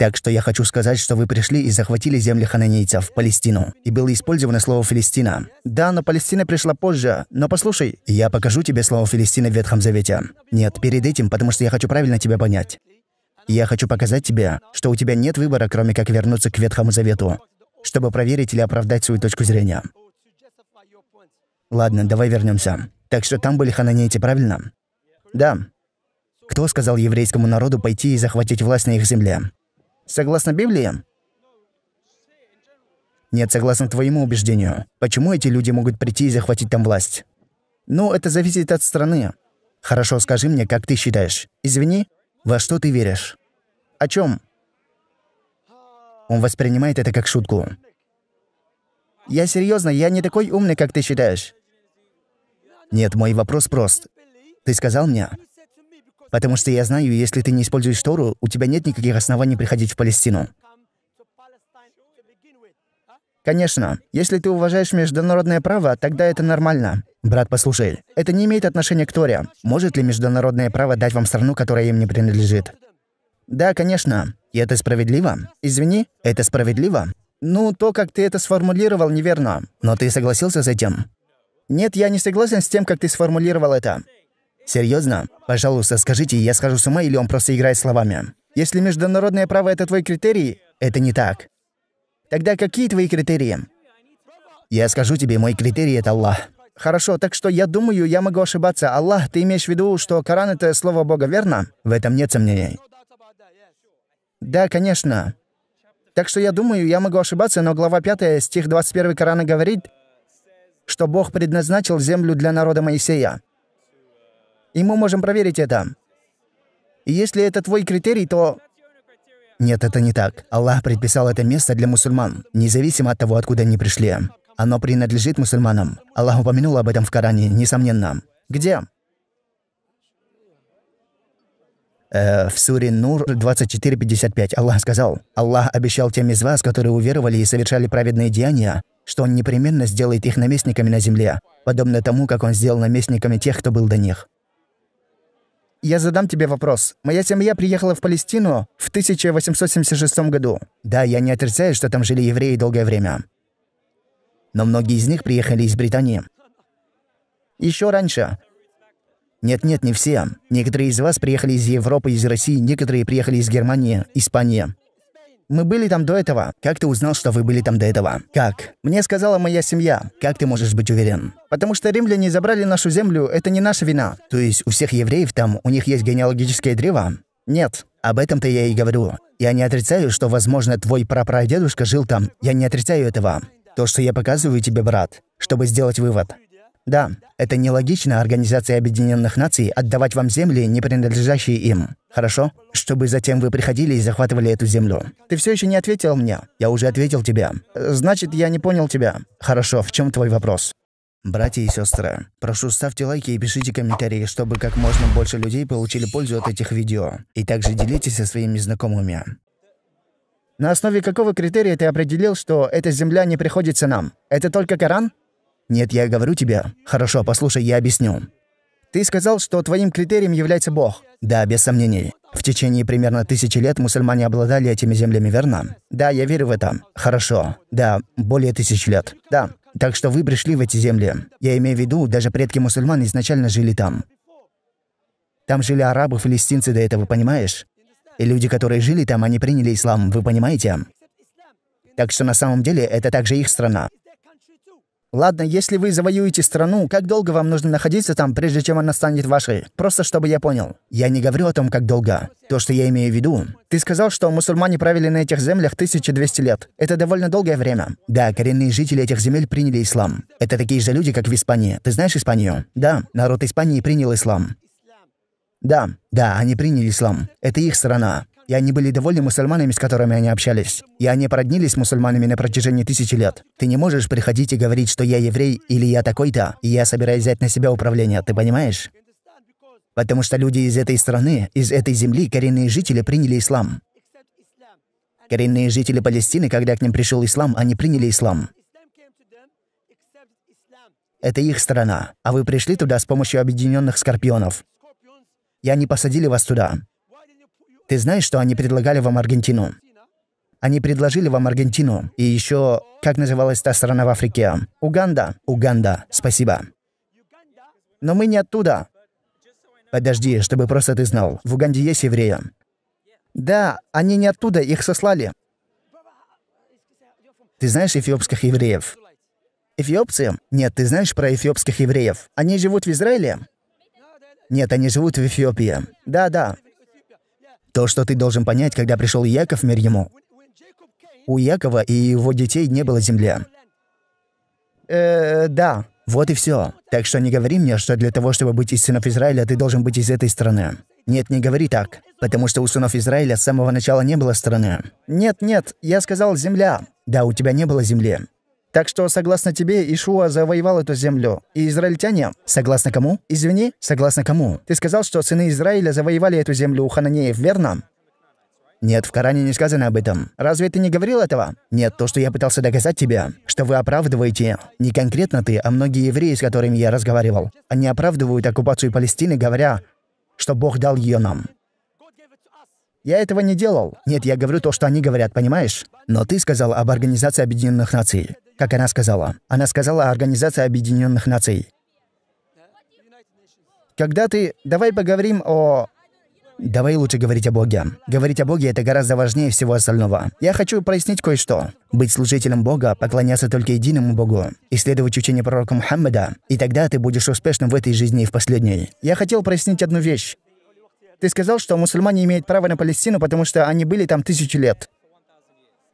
Так что я хочу сказать, что вы пришли и захватили земли хананейцев, Палестину. И было использовано слово «Филистина». Да, но Палестина пришла позже. Но послушай, я покажу тебе слово «Филистина» в Ветхом Завете. Нет, перед этим, потому что я хочу правильно тебя понять. Я хочу показать тебе, что у тебя нет выбора, кроме как вернуться к Ветхому Завету, чтобы проверить или оправдать свою точку зрения. Ладно, давай вернемся. Так что там были хананейцы, правильно? Да. Кто сказал еврейскому народу пойти и захватить власть на их земле? Согласно Библии? Нет, согласно твоему убеждению. Почему эти люди могут прийти и захватить там власть? Ну, это зависит от страны. Хорошо, скажи мне, как ты считаешь? Извини, во что ты веришь? О чем? Он воспринимает это как шутку. Я серьезно, я не такой умный, как ты считаешь. Нет, мой вопрос прост. Ты сказал мне, Потому что я знаю, если ты не используешь Тору, у тебя нет никаких оснований приходить в Палестину. Конечно, если ты уважаешь международное право, тогда это нормально. Брат, послушай, это не имеет отношения к Торе. Может ли международное право дать вам страну, которая им не принадлежит? Да, конечно. И это справедливо? Извини, это справедливо? Ну, то, как ты это сформулировал, неверно. Но ты согласился с этим? Нет, я не согласен с тем, как ты сформулировал это. Серьезно? Пожалуйста, скажите, я схожу с ума или он просто играет словами? Если международное право – это твой критерий, это не так. Тогда какие твои критерии? Я скажу тебе, мой критерий – это Аллах. Хорошо, так что я думаю, я могу ошибаться. Аллах, ты имеешь в виду, что Коран – это слово Бога, верно? В этом нет сомнений. Да, конечно. Так что я думаю, я могу ошибаться, но глава 5, стих 21 Корана говорит, что Бог предназначил землю для народа Моисея и мы можем проверить это. если это твой критерий, то... Нет, это не так. Аллах предписал это место для мусульман, независимо от того, откуда они пришли. Оно принадлежит мусульманам. Аллах упомянул об этом в Коране, несомненно. Где? Э, в суре Нур 24.55 Аллах сказал, «Аллах обещал тем из вас, которые уверовали и совершали праведные деяния, что Он непременно сделает их наместниками на земле, подобно тому, как Он сделал наместниками тех, кто был до них. Я задам тебе вопрос. Моя семья приехала в Палестину в 1876 году. Да, я не отрицаю, что там жили евреи долгое время. Но многие из них приехали из Британии. Еще раньше. Нет-нет, не все. Некоторые из вас приехали из Европы, из России, некоторые приехали из Германии, Испании. Мы были там до этого. Как ты узнал, что вы были там до этого? Как? Мне сказала моя семья. Как ты можешь быть уверен? Потому что римляне забрали нашу землю, это не наша вина. То есть у всех евреев там, у них есть генеалогическое древо? Нет, об этом-то я и говорю. Я не отрицаю, что, возможно, твой прапрадедушка жил там. Я не отрицаю этого. То, что я показываю тебе, брат, чтобы сделать вывод. Да, это нелогично Организации Объединенных Наций отдавать вам земли, не принадлежащие им. Хорошо? Чтобы затем вы приходили и захватывали эту землю. Ты все еще не ответил мне. Я уже ответил тебе. Значит, я не понял тебя. Хорошо, в чем твой вопрос? Братья и сестры, прошу ставьте лайки и пишите комментарии, чтобы как можно больше людей получили пользу от этих видео. И также делитесь со своими знакомыми. На основе какого критерия ты определил, что эта земля не приходится нам? Это только Коран? «Нет, я говорю тебе. Хорошо, послушай, я объясню. Ты сказал, что твоим критерием является Бог. Да, без сомнений. В течение примерно тысячи лет мусульмане обладали этими землями, верно? Да, я верю в это. Хорошо. Да, более тысячи лет. Да. Так что вы пришли в эти земли. Я имею в виду, даже предки мусульман изначально жили там. Там жили арабы, филистинцы до этого, понимаешь? И люди, которые жили там, они приняли ислам, вы понимаете? Так что на самом деле это также их страна. Ладно, если вы завоюете страну, как долго вам нужно находиться там, прежде чем она станет вашей? Просто чтобы я понял. Я не говорю о том, как долго. То, что я имею в виду. Ты сказал, что мусульмане правили на этих землях 1200 лет. Это довольно долгое время. Да, коренные жители этих земель приняли ислам. Это такие же люди, как в Испании. Ты знаешь Испанию? Да, народ Испании принял ислам. Да, да, они приняли ислам. Это их страна и они были довольны мусульманами, с которыми они общались. И они породнились с мусульманами на протяжении тысячи лет. Ты не можешь приходить и говорить, что я еврей или я такой-то, и я собираюсь взять на себя управление, ты понимаешь? Потому что люди из этой страны, из этой земли, коренные жители приняли ислам. Коренные жители Палестины, когда к ним пришел ислам, они приняли ислам. Это их страна, а вы пришли туда с помощью объединенных скорпионов. И они посадили вас туда. Ты знаешь, что они предлагали вам Аргентину? Они предложили вам Аргентину. И еще, как называлась та страна в Африке? Уганда. Уганда. Спасибо. Но мы не оттуда. Подожди, чтобы просто ты знал. В Уганде есть евреи. Да, они не оттуда, их сослали. Ты знаешь эфиопских евреев? Эфиопцы? Нет, ты знаешь про эфиопских евреев? Они живут в Израиле? Нет, они живут в Эфиопии. Да, да. То, что ты должен понять, когда пришел Яков, мир ему. У Якова и его детей не было земля. Э, да. Вот и все. Так что не говори мне, что для того, чтобы быть из сынов Израиля, ты должен быть из этой страны. Нет, не говори так. Потому что у сынов Израиля с самого начала не было страны. Нет, нет, я сказал земля. Да, у тебя не было земли. Так что, согласно тебе, Ишуа завоевал эту землю. И израильтяне... Согласно кому? Извини, согласно кому? Ты сказал, что сыны Израиля завоевали эту землю у хананеев, верно? Нет, в Коране не сказано об этом. Разве ты не говорил этого? Нет, то, что я пытался доказать тебе, что вы оправдываете, не конкретно ты, а многие евреи, с которыми я разговаривал, они оправдывают оккупацию Палестины, говоря, что Бог дал ее нам. Я этого не делал. Нет, я говорю то, что они говорят, понимаешь? Но ты сказал об Организации Объединенных Наций. Как она сказала? Она сказала Организация Объединенных Наций. Когда ты... Давай поговорим о... Давай лучше говорить о Боге. Говорить о Боге – это гораздо важнее всего остального. Я хочу прояснить кое-что. Быть служителем Бога, поклоняться только единому Богу, исследовать учение пророка Мухаммеда, и тогда ты будешь успешным в этой жизни и в последней. Я хотел прояснить одну вещь. Ты сказал, что мусульмане имеют право на Палестину, потому что они были там тысячи лет.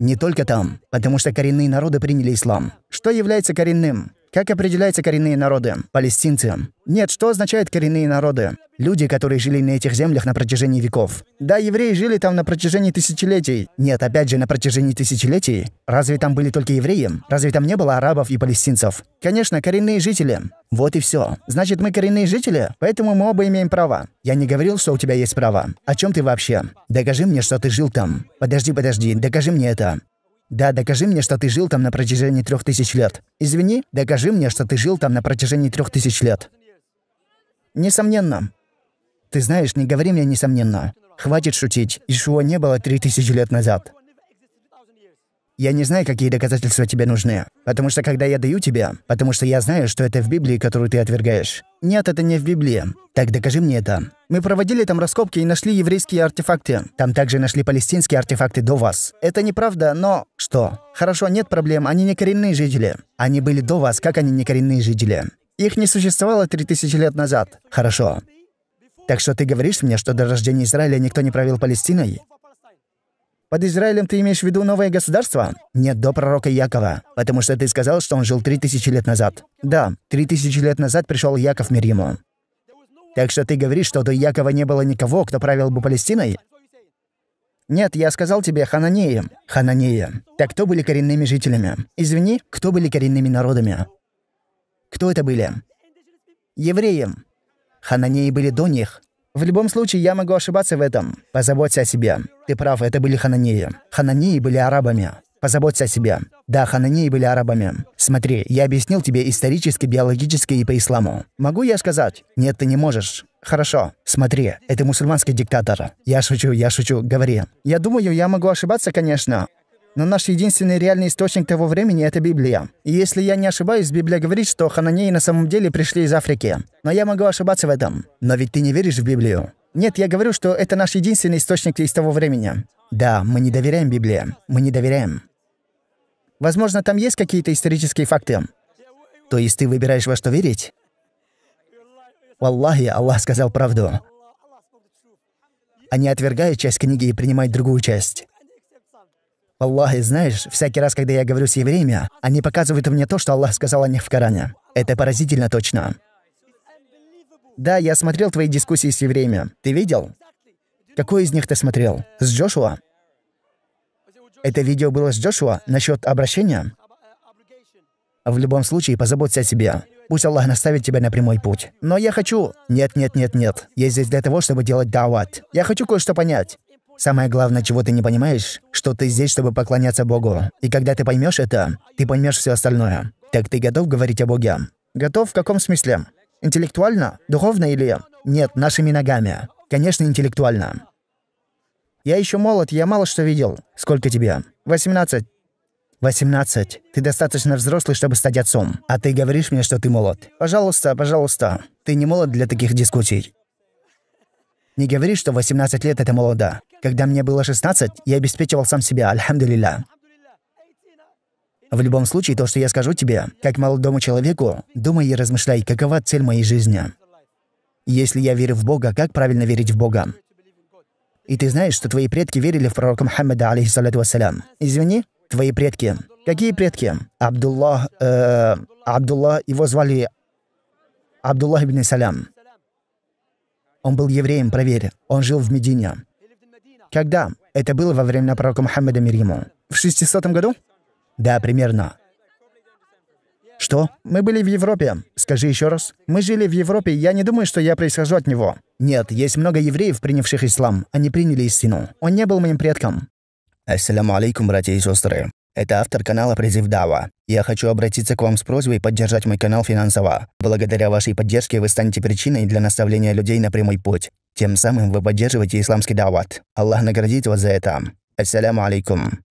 Не только там, потому что коренные народы приняли ислам. Что является коренным? Как определяются коренные народы? Палестинцы. Нет, что означает коренные народы? Люди, которые жили на этих землях на протяжении веков. Да, евреи жили там на протяжении тысячелетий. Нет, опять же, на протяжении тысячелетий. Разве там были только евреи? Разве там не было арабов и палестинцев? Конечно, коренные жители. Вот и все. Значит, мы коренные жители, поэтому мы оба имеем право. Я не говорил, что у тебя есть право. О чем ты вообще? Докажи мне, что ты жил там. Подожди, подожди, докажи мне это. Да, докажи мне, что ты жил там на протяжении трех тысяч лет. Извини, докажи мне, что ты жил там на протяжении трех тысяч лет. Несомненно. Ты знаешь, не говори мне несомненно. Хватит шутить. Ишуа не было три тысячи лет назад. Я не знаю, какие доказательства тебе нужны. Потому что когда я даю тебе, потому что я знаю, что это в Библии, которую ты отвергаешь. Нет, это не в Библии. Так докажи мне это. Мы проводили там раскопки и нашли еврейские артефакты. Там также нашли палестинские артефакты до вас. Это неправда, но... Что? Хорошо, нет проблем, они не коренные жители. Они были до вас, как они не коренные жители? Их не существовало 3000 лет назад. Хорошо. Так что ты говоришь мне, что до рождения Израиля никто не правил Палестиной? Под Израилем ты имеешь в виду новое государство? Нет, до пророка Якова. Потому что ты сказал, что он жил три тысячи лет назад. Да, три тысячи лет назад пришел Яков мир ему. Так что ты говоришь, что до Якова не было никого, кто правил бы Палестиной? Нет, я сказал тебе Хананеи. Хананеи. Так кто были коренными жителями? Извини, кто были коренными народами? Кто это были? Евреи. Хананеи были до них. В любом случае, я могу ошибаться в этом. Позаботься о себе. Ты прав, это были хананеи. Хананеи были арабами. Позаботься о себе. Да, хананеи были арабами. Смотри, я объяснил тебе исторически, биологически и по исламу. Могу я сказать? Нет, ты не можешь. Хорошо, смотри, это мусульманский диктатор. Я шучу, я шучу, говори. Я думаю, я могу ошибаться, конечно. Но наш единственный реальный источник того времени – это Библия. И если я не ошибаюсь, Библия говорит, что хананеи на самом деле пришли из Африки. Но я могу ошибаться в этом. Но ведь ты не веришь в Библию. Нет, я говорю, что это наш единственный источник из того времени. Да, мы не доверяем Библии. Мы не доверяем. Возможно, там есть какие-то исторические факты. То есть ты выбираешь во что верить? Валлахи, Аллах сказал правду. Они отвергают часть книги и принимают другую часть. Аллах, и знаешь, всякий раз, когда я говорю с евреями, они показывают мне то, что Аллах сказал о них в Коране. Это поразительно точно. Да, я смотрел твои дискуссии с евреями. Ты видел? Какой из них ты смотрел? С Джошуа? Это видео было с Джошуа насчет обращения? В любом случае, позаботься о себе. Пусть Аллах наставит тебя на прямой путь. Но я хочу... Нет, нет, нет, нет. Я здесь для того, чтобы делать дават. Я хочу кое-что понять. Самое главное, чего ты не понимаешь, что ты здесь, чтобы поклоняться Богу. И когда ты поймешь это, ты поймешь все остальное. Так ты готов говорить о Боге? Готов в каком смысле? Интеллектуально? Духовно или... Нет, нашими ногами. Конечно, интеллектуально. Я еще молод, я мало что видел. Сколько тебе? 18. 18. Ты достаточно взрослый, чтобы стать отцом. А ты говоришь мне, что ты молод. Пожалуйста, пожалуйста. Ты не молод для таких дискуссий. Не говори, что 18 лет это молодо. Когда мне было 16, я обеспечивал сам себя, альхамдулилля. В любом случае, то, что я скажу тебе, как молодому человеку, думай и размышляй, какова цель моей жизни. Если я верю в Бога, как правильно верить в Бога? И ты знаешь, что твои предки верили в пророка Мухаммеда алейхиссалату вассалям. Извини, твои предки. Какие предки? Абдуллах... Э, Абдуллах... Его звали Абдуллах ибн Салям. Он был евреем, проверь. Он жил в Медине. Когда? Это было во время пророка Мухаммеда мир ему. В 600 году? Да, примерно. Что? Мы были в Европе. Скажи еще раз. Мы жили в Европе, я не думаю, что я происхожу от него. Нет, есть много евреев, принявших ислам. Они приняли истину. Он не был моим предком. Ассаляму алейкум, братья и сестры. Это автор канала «Призыв Дава». Я хочу обратиться к вам с просьбой поддержать мой канал финансово. Благодаря вашей поддержке вы станете причиной для наставления людей на прямой путь. Тем самым вы поддерживаете исламский дават. Аллах наградит вас за это. Ассаляму алейкум.